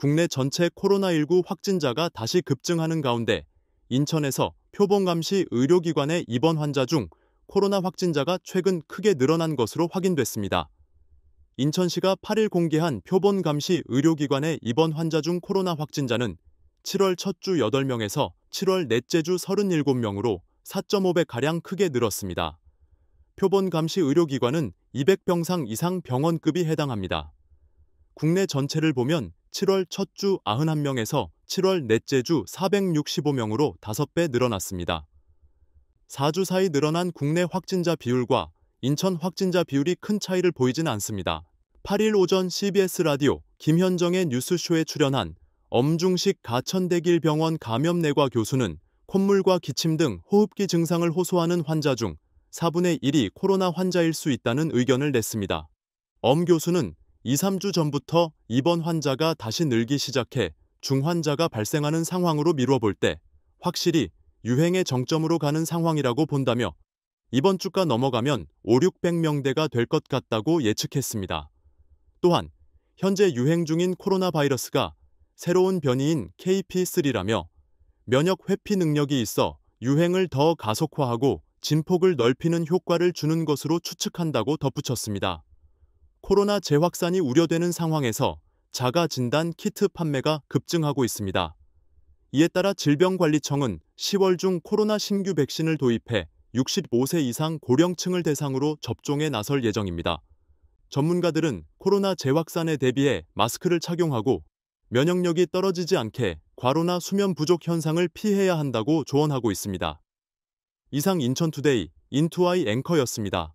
국내 전체 코로나19 확진자가 다시 급증하는 가운데 인천에서 표본감시 의료기관의 입원 환자 중 코로나 확진자가 최근 크게 늘어난 것으로 확인됐습니다. 인천시가 8일 공개한 표본감시 의료기관의 입원 환자 중 코로나 확진자는 7월 첫 주 8명에서 7월 넷째 주 37명으로 4.5배가량 크게 늘었습니다. 표본감시 의료기관은 200병상 이상 병원급이 해당합니다. 국내 전체를 보면 7월 첫 주 91명에서 7월 넷째 주 465명으로 5배 늘어났습니다. 4주 사이 늘어난 국내 확진자 비율과 인천 확진자 비율이 큰 차이를 보이진 않습니다. 8일 오전 CBS 라디오 김현정의 뉴스쇼에 출연한 엄중식 가천대길병원 감염내과 교수는 콧물과 기침 등 호흡기 증상을 호소하는 환자 중 4분의 1이 코로나 환자일 수 있다는 의견을 냈습니다. 엄 교수는 2, 3주 전부터 입원 환자가 다시 늘기 시작해 중환자가 발생하는 상황으로 미뤄볼때 확실히 유행의 정점으로 가는 상황이라고 본다며 이번 주가 넘어가면 5, 600명대가 될 것 같다고 예측했습니다. 또한 현재 유행 중인 코로나 바이러스가 새로운 변이인 KP3라며 면역 회피 능력이 있어 유행을 더 가속화하고 진폭을 넓히는 효과를 주는 것으로 추측한다고 덧붙였습니다. 코로나 재확산이 우려되는 상황에서 자가 진단 키트 판매가 급증하고 있습니다. 이에 따라 질병관리청은 10월 중 코로나 신규 백신을 도입해 65세 이상 고령층을 대상으로 접종에 나설 예정입니다. 전문가들은 코로나 재확산에 대비해 마스크를 착용하고 면역력이 떨어지지 않게 과로나 수면 부족 현상을 피해야 한다고 조언하고 있습니다. 이상 인천투데이 인투아이 앵커였습니다.